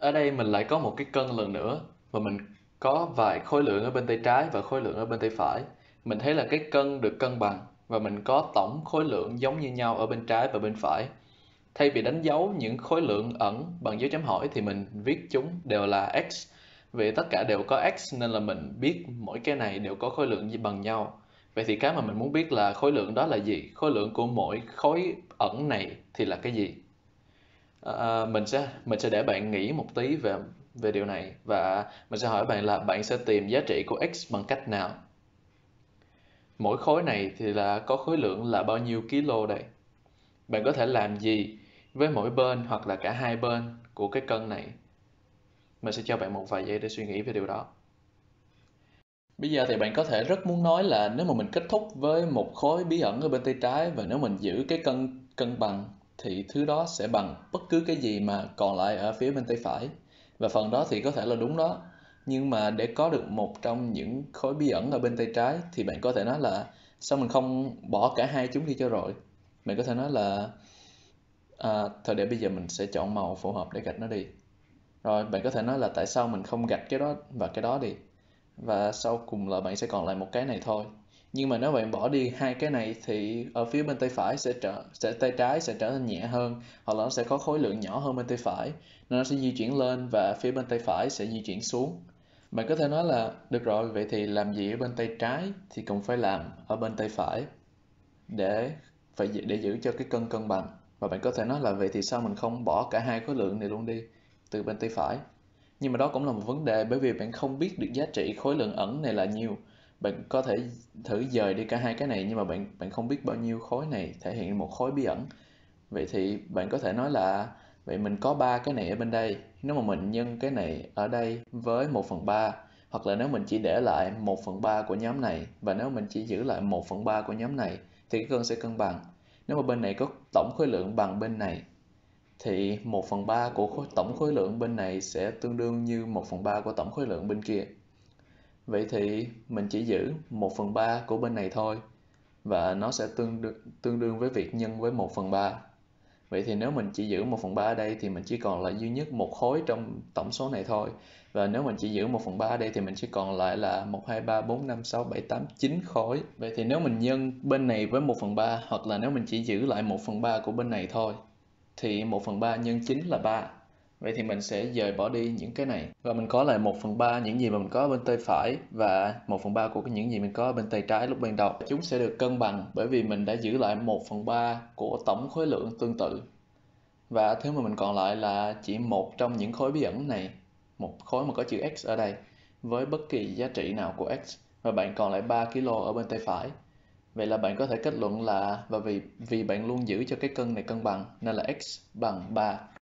Ở đây mình lại có một cái cân lần nữa và mình có vài khối lượng ở bên tay trái và khối lượng ở bên tay phải. Mình thấy là cái cân được cân bằng và mình có tổng khối lượng giống như nhau ở bên trái và bên phải. Thay vì đánh dấu những khối lượng ẩn bằng dấu chấm hỏi thì mình viết chúng đều là x. Vì tất cả đều có x nên là mình biết mỗi cái này đều có khối lượng bằng nhau. Vậy thì cái mà mình muốn biết là khối lượng đó là gì? Khối lượng của mỗi khối ẩn này thì là cái gì? à, mình sẽ mình sẽ để bạn nghĩ một tí về về điều này và mình sẽ hỏi bạn là bạn sẽ tìm giá trị của x bằng cách nào mỗi khối này thì là có khối lượng là bao nhiêu kilo đây bạn có thể làm gì với mỗi bên hoặc là cả hai bên của cái cân này mình sẽ cho bạn một vài giây để suy nghĩ về điều đó Bây giờ thì bạn có thể rất muốn nói là nếu mà mình kết thúc với một khối bí ẩn ở bên tay trái và nếu mình giữ cái cân cân bằng thì thứ đó sẽ bằng bất cứ cái gì mà còn lại ở phía bên tay phải và phần đó thì có thể là đúng đó nhưng mà để có được một trong những khối bí ẩn ở bên tay trái thì bạn có thể nói là sao mình không bỏ cả hai chúng đi cho rồi bạn có thể nói là à, thôi để bây giờ mình sẽ chọn màu phù hợp để gạch nó đi rồi bạn có thể nói là tại sao mình không gạch cái đó và cái đó đi và sau cùng là bạn sẽ còn lại một cái này thôi nhưng mà nếu bạn bỏ đi hai cái này thì ở phía bên tay phải sẽ trở sẽ tay trái sẽ trở nên nhẹ hơn hoặc là nó sẽ có khối lượng nhỏ hơn bên tay phải nên nó sẽ di chuyển lên và phía bên tay phải sẽ di chuyển xuống bạn có thể nói là được rồi vậy thì làm gì ở bên tay trái thì cũng phải làm ở bên tay phải để phải để giữ cho cái cân cân bằng và bạn có thể nói là vậy thì sao mình không bỏ cả hai khối lượng này luôn đi từ bên tay phải nhưng mà đó cũng là một vấn đề bởi vì bạn không biết được giá trị khối lượng ẩn này là nhiều bạn có thể thử dời đi cả hai cái này nhưng mà bạn bạn không biết bao nhiêu khối này thể hiện một khối bí ẩn vậy thì bạn có thể nói là vậy mình có ba cái này ở bên đây nếu mà mình nhân cái này ở đây với 1 phần 3 hoặc là nếu mình chỉ để lại 1 phần 3 của nhóm này và nếu mình chỉ giữ lại 1 phần 3 của nhóm này thì cái cân sẽ cân bằng nếu mà bên này có tổng khối lượng bằng bên này thì 1 phần 3 của khối, tổng khối lượng bên này sẽ tương đương như 1 phần 3 của tổng khối lượng bên kia Vậy thì mình chỉ giữ 1 phần 3 của bên này thôi và nó sẽ tương đương, tương đương với việc nhân với 1 phần 3. Vậy thì nếu mình chỉ giữ 1 phần 3 ở đây thì mình chỉ còn lại duy nhất một khối trong tổng số này thôi. Và nếu mình chỉ giữ 1 phần 3 ở đây thì mình chỉ còn lại là 1, 2, 3, 4, 5, 6, 7, 8, 9 khối. Vậy thì nếu mình nhân bên này với 1 phần 3 hoặc là nếu mình chỉ giữ lại 1 phần 3 của bên này thôi thì 1 phần 3 nhân 9 là 3. Vậy thì mình sẽ dời bỏ đi những cái này và mình có lại 1 phần 3 những gì mà mình có bên tay phải và 1 phần 3 của những gì mình có bên tay trái lúc ban đầu. Chúng sẽ được cân bằng bởi vì mình đã giữ lại 1 phần 3 của tổng khối lượng tương tự. Và thứ mà mình còn lại là chỉ một trong những khối bí ẩn này, một khối mà có chữ x ở đây với bất kỳ giá trị nào của x và bạn còn lại 3 kg ở bên tay phải. Vậy là bạn có thể kết luận là và vì vì bạn luôn giữ cho cái cân này cân bằng nên là x bằng 3.